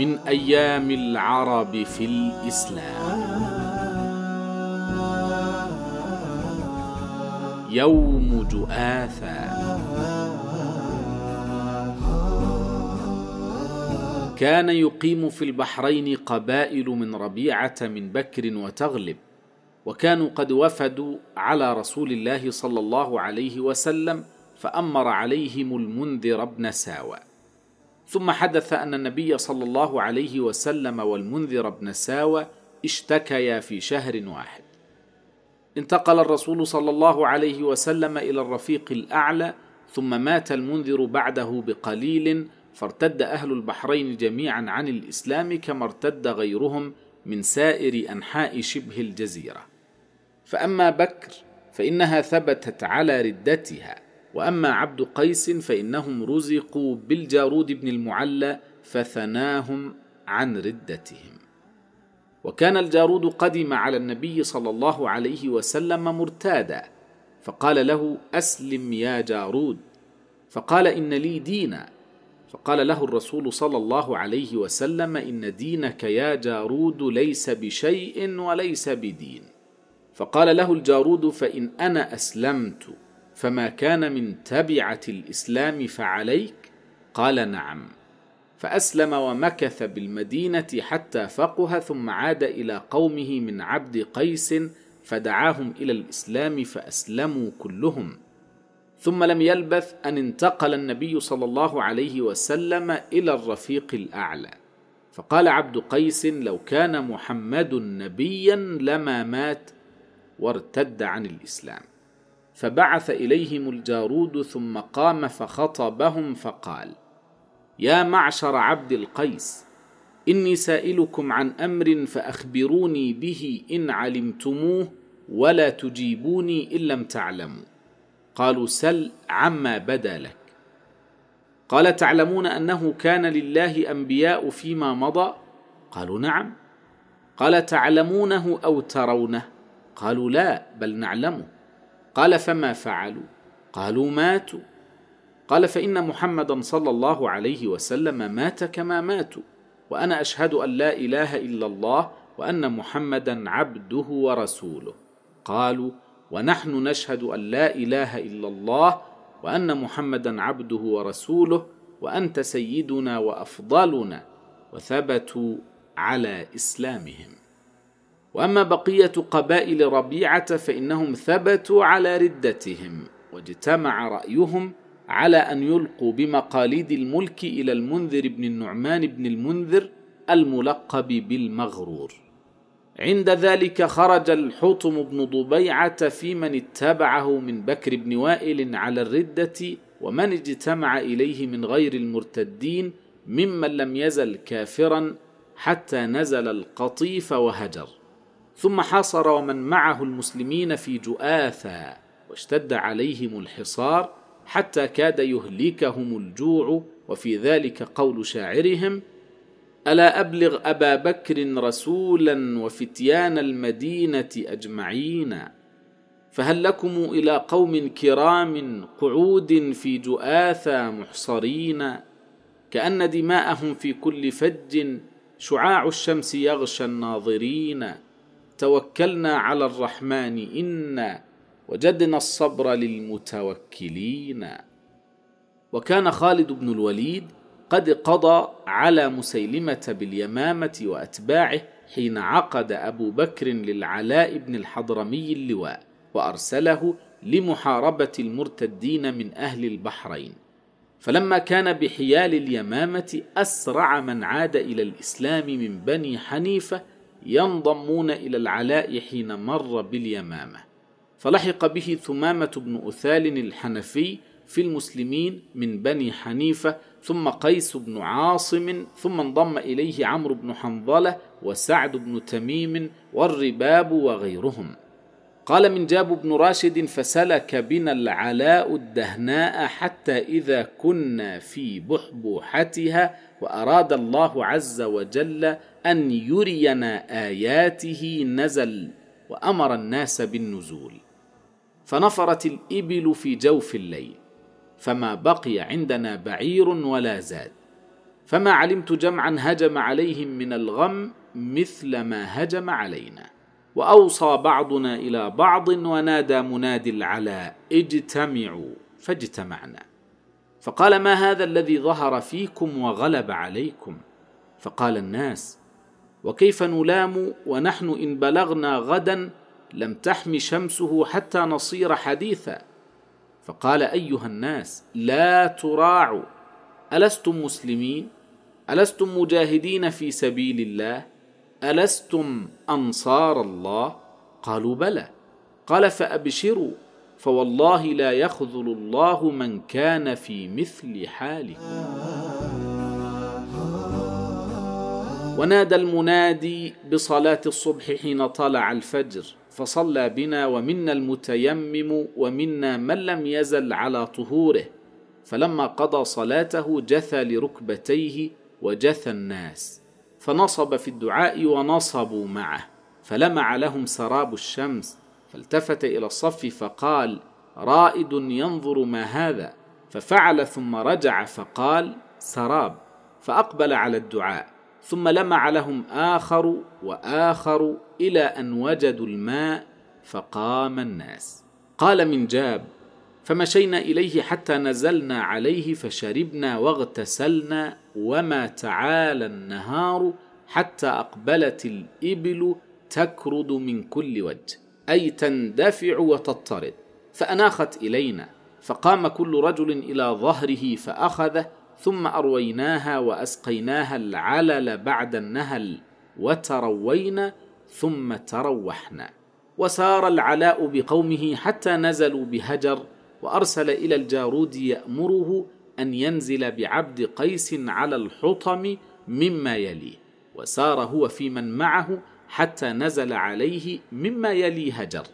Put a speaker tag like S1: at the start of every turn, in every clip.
S1: من ايام العرب في الاسلام يوم جؤاثا كان يقيم في البحرين قبائل من ربيعه من بكر وتغلب وكانوا قد وفدوا على رسول الله صلى الله عليه وسلم فامر عليهم المنذر بن ساوى ثم حدث أن النبي صلى الله عليه وسلم والمنذر بن ساوى اشتكيا في شهر واحد انتقل الرسول صلى الله عليه وسلم إلى الرفيق الأعلى ثم مات المنذر بعده بقليل فارتد أهل البحرين جميعا عن الإسلام كما ارتد غيرهم من سائر أنحاء شبه الجزيرة فأما بكر فإنها ثبتت على ردتها واما عبد قيس فانهم رزقوا بالجارود بن المعلى فثناهم عن ردتهم وكان الجارود قدم على النبي صلى الله عليه وسلم مرتادا فقال له اسلم يا جارود فقال ان لي دينا فقال له الرسول صلى الله عليه وسلم ان دينك يا جارود ليس بشيء وليس بدين فقال له الجارود فان انا اسلمت فما كان من تبعه الاسلام فعليك قال نعم فاسلم ومكث بالمدينه حتى فقه ثم عاد الى قومه من عبد قيس فدعاهم الى الاسلام فاسلموا كلهم ثم لم يلبث ان انتقل النبي صلى الله عليه وسلم الى الرفيق الاعلى فقال عبد قيس لو كان محمد نبيا لما مات وارتد عن الاسلام فبعث اليهم الجارود ثم قام فخطبهم فقال يا معشر عبد القيس اني سائلكم عن امر فاخبروني به ان علمتموه ولا تجيبوني ان لم تعلموا قالوا سل عما بدا لك قال تعلمون انه كان لله انبياء فيما مضى قالوا نعم قال تعلمونه او ترونه قالوا لا بل نعلمه قال فما فعلوا قالوا ماتوا قال فان محمدا صلى الله عليه وسلم مات كما ماتوا وانا اشهد ان لا اله الا الله وان محمدا عبده ورسوله قالوا ونحن نشهد ان لا اله الا الله وان محمدا عبده ورسوله وانت سيدنا وافضلنا وثبتوا على اسلامهم واما بقيه قبائل ربيعه فانهم ثبتوا على ردتهم واجتمع رايهم على ان يلقوا بمقاليد الملك الى المنذر بن النعمان بن المنذر الملقب بالمغرور عند ذلك خرج الحطم بن ضبيعه في من اتبعه من بكر بن وائل على الرده ومن اجتمع اليه من غير المرتدين ممن لم يزل كافرا حتى نزل القطيف وهجر ثم حاصر ومن معه المسلمين في جؤاثا واشتد عليهم الحصار حتى كاد يهلكهم الجوع وفي ذلك قول شاعرهم الا ابلغ ابا بكر رسولا وفتيان المدينه اجمعين فهل لكم الى قوم كرام قعود في جؤاثا محصرين كان دماءهم في كل فج شعاع الشمس يغشى الناظرين توكلنا على الرحمن انا وجدنا الصبر للمتوكلين وكان خالد بن الوليد قد قضى على مسيلمه باليمامه واتباعه حين عقد ابو بكر للعلاء بن الحضرمي اللواء وارسله لمحاربه المرتدين من اهل البحرين فلما كان بحيال اليمامه اسرع من عاد الى الاسلام من بني حنيفه ينضمون إلى العلاء حين مر باليمامة فلحق به ثمامة بن أثال الحنفي في المسلمين من بني حنيفة ثم قيس بن عاصم ثم انضم إليه عمرو بن حنظلة وسعد بن تميم والرباب وغيرهم قال من جاب بن راشد فسلك بنا العلاء الدهناء حتى إذا كنا في بحبوحتها وأراد الله عز وجل ان يرينا اياته نزل وامر الناس بالنزول فنفرت الابل في جوف الليل فما بقي عندنا بعير ولا زاد فما علمت جمعا هجم عليهم من الغم مثل ما هجم علينا واوصى بعضنا الى بعض ونادى منادي العلاء اجتمعوا فاجتمعنا فقال ما هذا الذي ظهر فيكم وغلب عليكم فقال الناس وكيف نلام ونحن ان بلغنا غدا لم تحم شمسه حتى نصير حديثا فقال ايها الناس لا تراعوا الستم مسلمين الستم مجاهدين في سبيل الله الستم انصار الله قالوا بلى قال فابشروا فوالله لا يخذل الله من كان في مثل حالكم ونادى المنادي بصلاه الصبح حين طلع الفجر فصلى بنا ومنا المتيمم ومنا من لم يزل على طهوره فلما قضى صلاته جثى لركبتيه وجثى الناس فنصب في الدعاء ونصبوا معه فلمع لهم سراب الشمس فالتفت الى الصف فقال رائد ينظر ما هذا ففعل ثم رجع فقال سراب فاقبل على الدعاء ثم لمع لهم اخر واخر الى ان وجدوا الماء فقام الناس قال من جاب فمشينا اليه حتى نزلنا عليه فشربنا واغتسلنا وما تعالى النهار حتى اقبلت الابل تكرد من كل وجه اي تندفع وتضطرد فاناخت الينا فقام كل رجل الى ظهره فاخذه ثم ارويناها واسقيناها العلل بعد النهل وتروينا ثم تروحنا وسار العلاء بقومه حتى نزلوا بهجر وارسل الى الجارود يامره ان ينزل بعبد قيس على الحطم مما يليه وسار هو في من معه حتى نزل عليه مما يلي هجر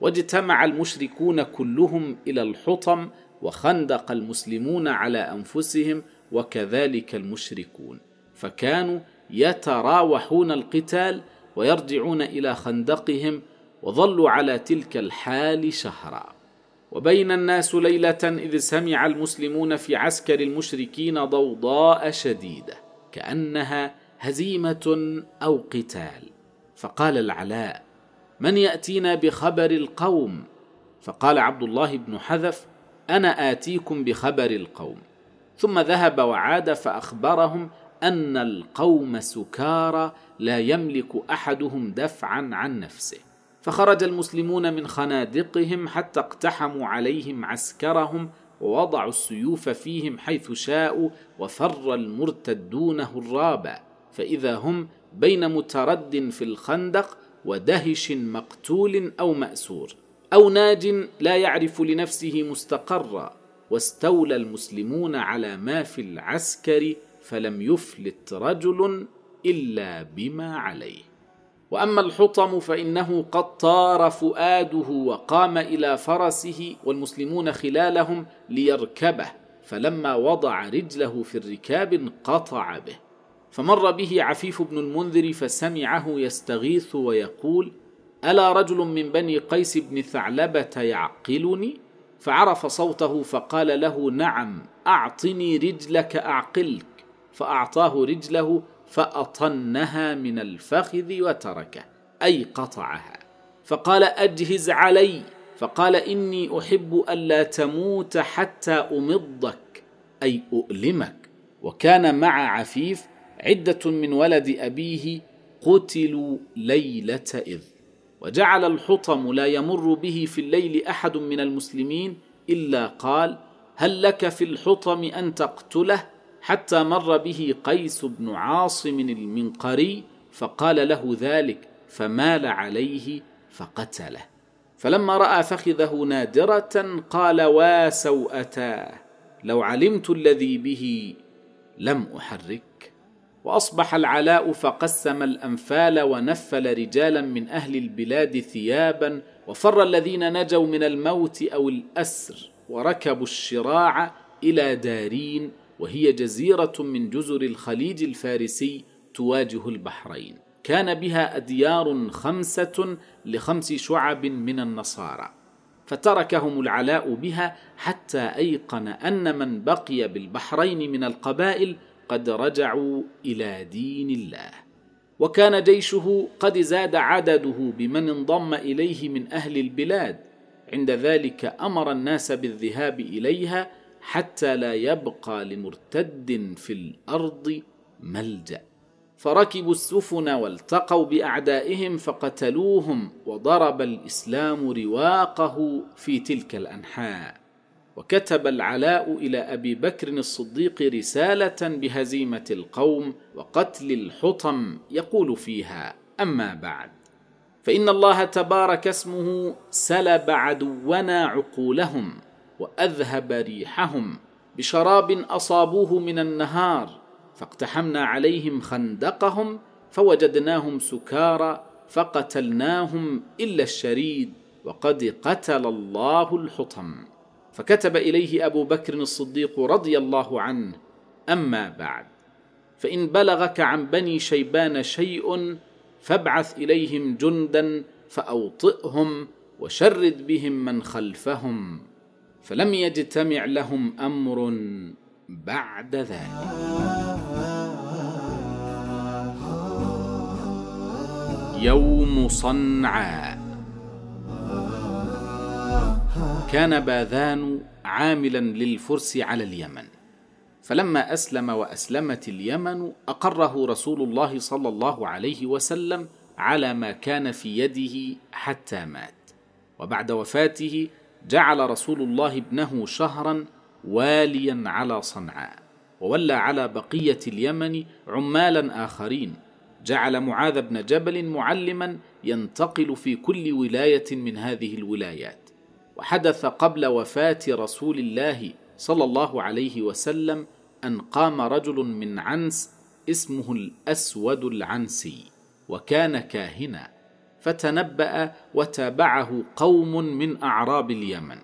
S1: واجتمع المشركون كلهم الى الحطم وخندق المسلمون على انفسهم وكذلك المشركون فكانوا يتراوحون القتال ويرجعون الى خندقهم وظلوا على تلك الحال شهرا وبين الناس ليله اذ سمع المسلمون في عسكر المشركين ضوضاء شديده كانها هزيمه او قتال فقال العلاء من ياتينا بخبر القوم فقال عبد الله بن حذف انا اتيكم بخبر القوم ثم ذهب وعاد فاخبرهم ان القوم سكارى لا يملك احدهم دفعا عن نفسه فخرج المسلمون من خنادقهم حتى اقتحموا عليهم عسكرهم ووضعوا السيوف فيهم حيث شاءوا وفر المرتدون هرابا فاذا هم بين مترد في الخندق ودهش مقتول او ماسور او ناج لا يعرف لنفسه مستقرا واستولى المسلمون على ما في العسكر فلم يفلت رجل الا بما عليه واما الحطم فانه قد طار فؤاده وقام الى فرسه والمسلمون خلالهم ليركبه فلما وضع رجله في الركاب انقطع به فمر به عفيف بن المنذر فسمعه يستغيث ويقول الا رجل من بني قيس بن ثعلبه يعقلني فعرف صوته فقال له نعم اعطني رجلك اعقلك فاعطاه رجله فاطنها من الفخذ وتركه اي قطعها فقال اجهز علي فقال اني احب الا تموت حتى امضك اي اؤلمك وكان مع عفيف عده من ولد ابيه قتلوا ليله اذ وجعل الحطم لا يمر به في الليل احد من المسلمين الا قال هل لك في الحطم ان تقتله حتى مر به قيس بن عاصم المنقري فقال له ذلك فمال عليه فقتله فلما راى فخذه نادره قال واسوا لو علمت الذي به لم احرك واصبح العلاء فقسم الانفال ونفل رجالا من اهل البلاد ثيابا وفر الذين نجوا من الموت او الاسر وركبوا الشراع الى دارين وهي جزيره من جزر الخليج الفارسي تواجه البحرين كان بها اديار خمسه لخمس شعب من النصارى فتركهم العلاء بها حتى ايقن ان من بقي بالبحرين من القبائل قد رجعوا الى دين الله وكان جيشه قد زاد عدده بمن انضم اليه من اهل البلاد عند ذلك امر الناس بالذهاب اليها حتى لا يبقى لمرتد في الارض ملجا فركبوا السفن والتقوا باعدائهم فقتلوهم وضرب الاسلام رواقه في تلك الانحاء وكتب العلاء الى ابي بكر الصديق رساله بهزيمه القوم وقتل الحطم يقول فيها اما بعد فان الله تبارك اسمه سلب عدونا عقولهم واذهب ريحهم بشراب اصابوه من النهار فاقتحمنا عليهم خندقهم فوجدناهم سكارى فقتلناهم الا الشريد وقد قتل الله الحطم فكتب اليه ابو بكر الصديق رضي الله عنه اما بعد فان بلغك عن بني شيبان شيء فابعث اليهم جندا فاوطئهم وشرد بهم من خلفهم فلم يجتمع لهم امر بعد ذلك يوم صنعاء كان باذان عاملا للفرس على اليمن فلما اسلم واسلمت اليمن اقره رسول الله صلى الله عليه وسلم على ما كان في يده حتى مات وبعد وفاته جعل رسول الله ابنه شهرا واليا على صنعاء وولى على بقيه اليمن عمالا اخرين جعل معاذ بن جبل معلما ينتقل في كل ولايه من هذه الولايات وحدث قبل وفاه رسول الله صلى الله عليه وسلم ان قام رجل من عنس اسمه الاسود العنسي وكان كاهنا فتنبا وتابعه قوم من اعراب اليمن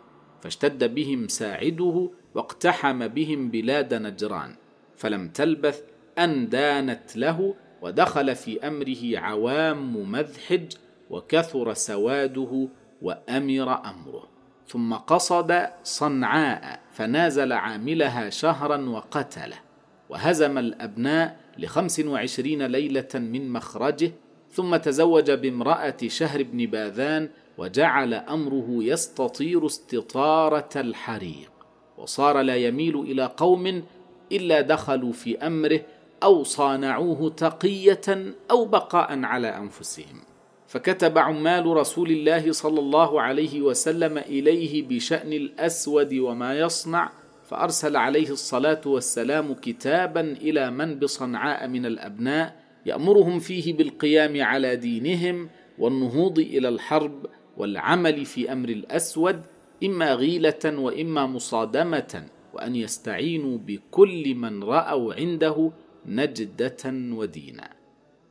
S1: فاشتد بهم ساعده واقتحم بهم بلاد نجران فلم تلبث ان دانت له ودخل في امره عوام مذحج وكثر سواده وامر امره ثم قصد صنعاء فنازل عاملها شهرا وقتله وهزم الأبناء لخمس وعشرين ليلة من مخرجه ثم تزوج بامرأة شهر بن باذان وجعل أمره يستطير استطارة الحريق وصار لا يميل إلى قوم إلا دخلوا في أمره أو صانعوه تقية أو بقاء على أنفسهم فكتب عمال رسول الله صلى الله عليه وسلم اليه بشان الاسود وما يصنع فارسل عليه الصلاه والسلام كتابا الى من بصنعاء من الابناء يامرهم فيه بالقيام على دينهم والنهوض الى الحرب والعمل في امر الاسود اما غيله واما مصادمه وان يستعينوا بكل من راوا عنده نجده ودينا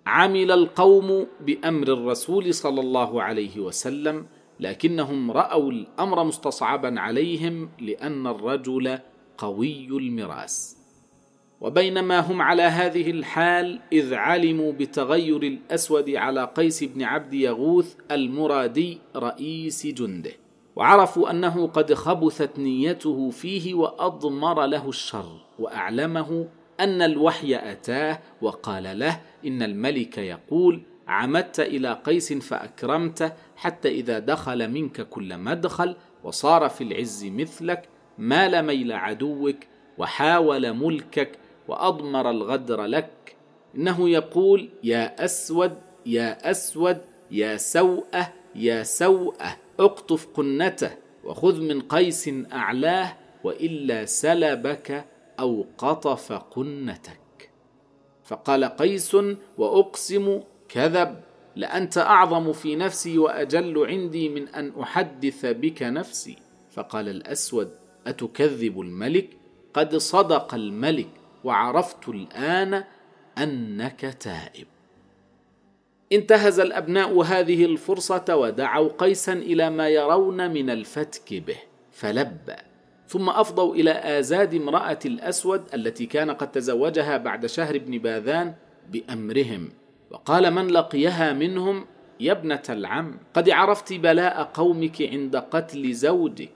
S1: عمل القوم بامر الرسول صلى الله عليه وسلم لكنهم راوا الامر مستصعبا عليهم لان الرجل قوي المراس وبينما هم على هذه الحال اذ علموا بتغير الاسود على قيس بن عبد يغوث المرادي رئيس جنده وعرفوا انه قد خبثت نيته فيه واضمر له الشر واعلمه ان الوحي اتاه وقال له ان الملك يقول عمدت الى قيس فاكرمته حتى اذا دخل منك كل مدخل وصار في العز مثلك مال ميل عدوك وحاول ملكك واضمر الغدر لك انه يقول يا اسود يا اسود يا سوءه يا سوءه اقطف قنته وخذ من قيس اعلاه والا سلبك أو قطف قنتك فقال قيس وأقسم كذب لأنت أعظم في نفسي وأجل عندي من أن أحدث بك نفسي فقال الأسود أتكذب الملك قد صدق الملك وعرفت الآن أنك تائب انتهز الابناء هذه الفرصه ودعوا قيسا الى ما يرون من الفتك به فلبى ثم أفضوا إلى آزاد امرأة الأسود التي كان قد تزوجها بعد شهر بن باذان بأمرهم وقال من لقيها منهم يا ابنة العم قد عرفت بلاء قومك عند قتل زوجك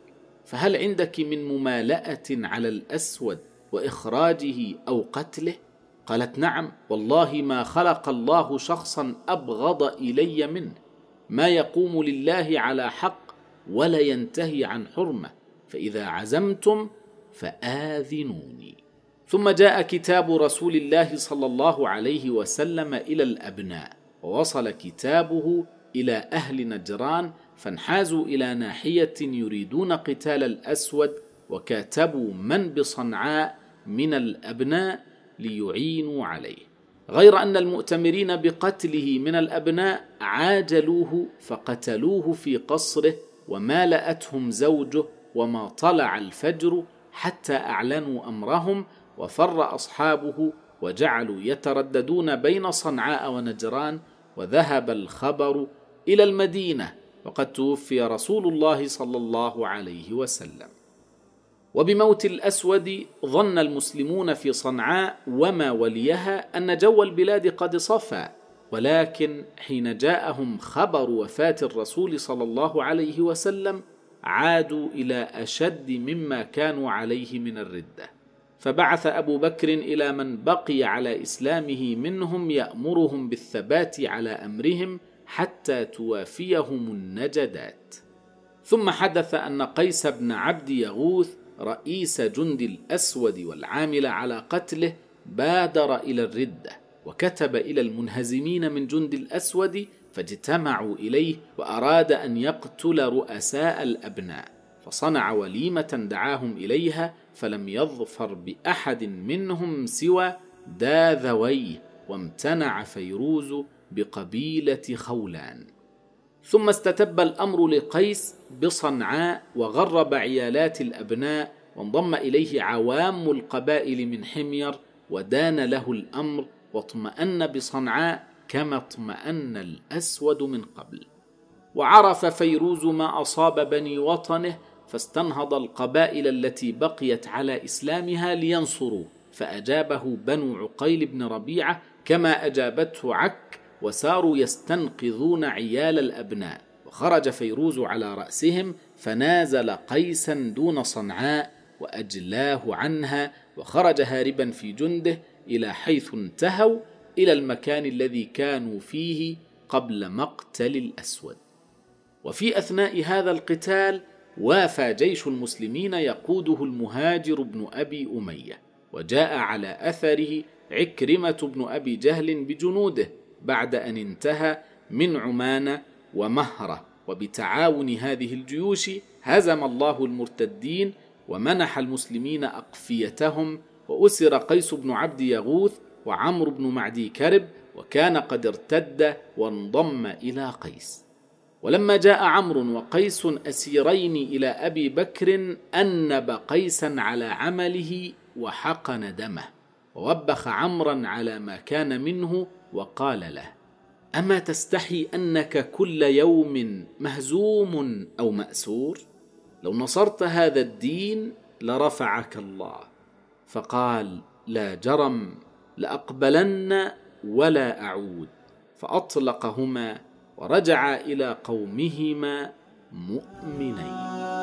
S1: فهل عندك من ممالأة على الأسود وإخراجه أو قتله؟ قالت نعم والله ما خلق الله شخصا أبغض إلي منه ما يقوم لله على حق ولا ينتهي عن حرمه فاذا عزمتم فاذنوني ثم جاء كتاب رسول الله صلى الله عليه وسلم الى الابناء ووصل كتابه الى اهل نجران فانحازوا الى ناحيه يريدون قتال الاسود وكاتبوا من بصنعاء من الابناء ليعينوا عليه غير ان المؤتمرين بقتله من الابناء عاجلوه فقتلوه في قصره وما لاتهم زوجه وما طلع الفجر حتى اعلنوا امرهم وفر اصحابه وجعلوا يترددون بين صنعاء ونجران وذهب الخبر الى المدينه وقد توفي رسول الله صلى الله عليه وسلم وبموت الاسود ظن المسلمون في صنعاء وما وليها ان جو البلاد قد صفى ولكن حين جاءهم خبر وفاه الرسول صلى الله عليه وسلم عادوا الى اشد مما كانوا عليه من الرده فبعث ابو بكر الى من بقي على اسلامه منهم يامرهم بالثبات على امرهم حتى توافيهم النجدات ثم حدث ان قيس بن عبد يغوث رئيس جند الاسود والعامل على قتله بادر الى الرده وكتب الى المنهزمين من جند الاسود فاجتمعوا اليه واراد ان يقتل رؤساء الابناء فصنع وليمه دعاهم اليها فلم يظفر باحد منهم سوى داذويه وامتنع فيروز بقبيله خولان ثم استتب الامر لقيس بصنعاء وغرب عيالات الابناء وانضم اليه عوام القبائل من حمير ودان له الامر واطمان بصنعاء كما اطمأن الأسود من قبل وعرف فيروز ما أصاب بني وطنه فاستنهض القبائل التي بقيت على إسلامها لينصروه فأجابه بنو عقيل بن ربيعة كما أجابته عك وساروا يستنقذون عيال الأبناء وخرج فيروز على رأسهم فنازل قيسا دون صنعاء وأجلاه عنها وخرج هاربا في جنده إلى حيث انتهوا الى المكان الذي كانوا فيه قبل مقتل الاسود وفي اثناء هذا القتال وافى جيش المسلمين يقوده المهاجر بن ابي اميه وجاء على اثره عكرمه بن ابي جهل بجنوده بعد ان انتهى من عمان ومهره وبتعاون هذه الجيوش هزم الله المرتدين ومنح المسلمين اقفيتهم واسر قيس بن عبد يغوث وعمرو بن معدي كرب وكان قد ارتد وانضم الى قيس ولما جاء عمرو وقيس اسيرين الى ابي بكر انب قيسا على عمله وحقن دمه ووبخ عمرا على ما كان منه وقال له اما تستحي انك كل يوم مهزوم او ماسور لو نصرت هذا الدين لرفعك الله فقال لا جرم لأقبلن ولا أعود فأطلقهما ورجعا إلى قومهما مؤمنين